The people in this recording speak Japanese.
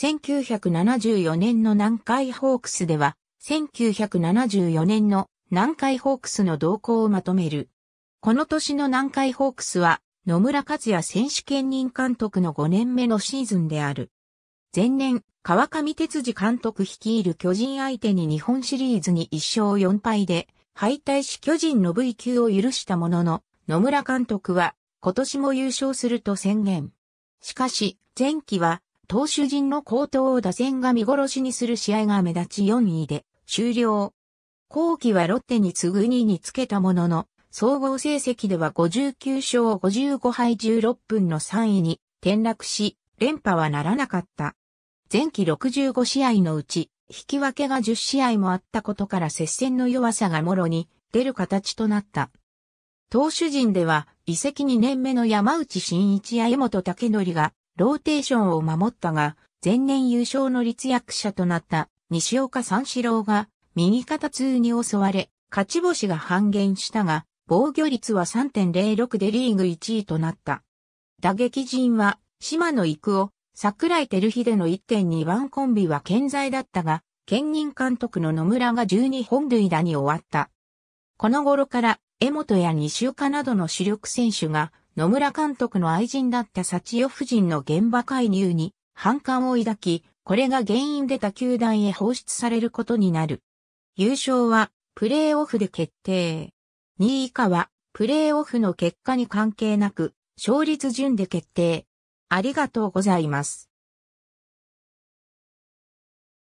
1974年の南海ホークスでは、1974年の南海ホークスの動向をまとめる。この年の南海ホークスは、野村克也選手兼任監督の5年目のシーズンである。前年、川上哲司監督率いる巨人相手に日本シリーズに1勝4敗で、敗退し巨人の V 級を許したものの、野村監督は、今年も優勝すると宣言。しかし、前期は、投手陣の高騰を打線が見殺しにする試合が目立ち4位で終了。後期はロッテに次ぐ2位につけたものの、総合成績では59勝55敗16分の3位に転落し、連覇はならなかった。前期65試合のうち、引き分けが10試合もあったことから接戦の弱さがもろに出る形となった。投手陣では、移籍2年目の山内慎一や江本武則がローテーションを守ったが、前年優勝の立役者となった西岡三四郎が右肩痛に襲われ、勝ち星が半減したが、防御率は3.06でリーグ1位となった。打撃陣は、島野育夫、桜井照秀の1.2番コンビは健在だったが、兼任監督の野村が12本塁打に終わった。この頃から、江本や西岡などの主力選手が野村監督の愛人だった幸代夫人の現場介入に反感を抱き、これが原因で他球団へ放出されることになる。優勝はプレーオフで決定。2位以下はプレーオフの結果に関係なく勝率順で決定。ありがとうございます。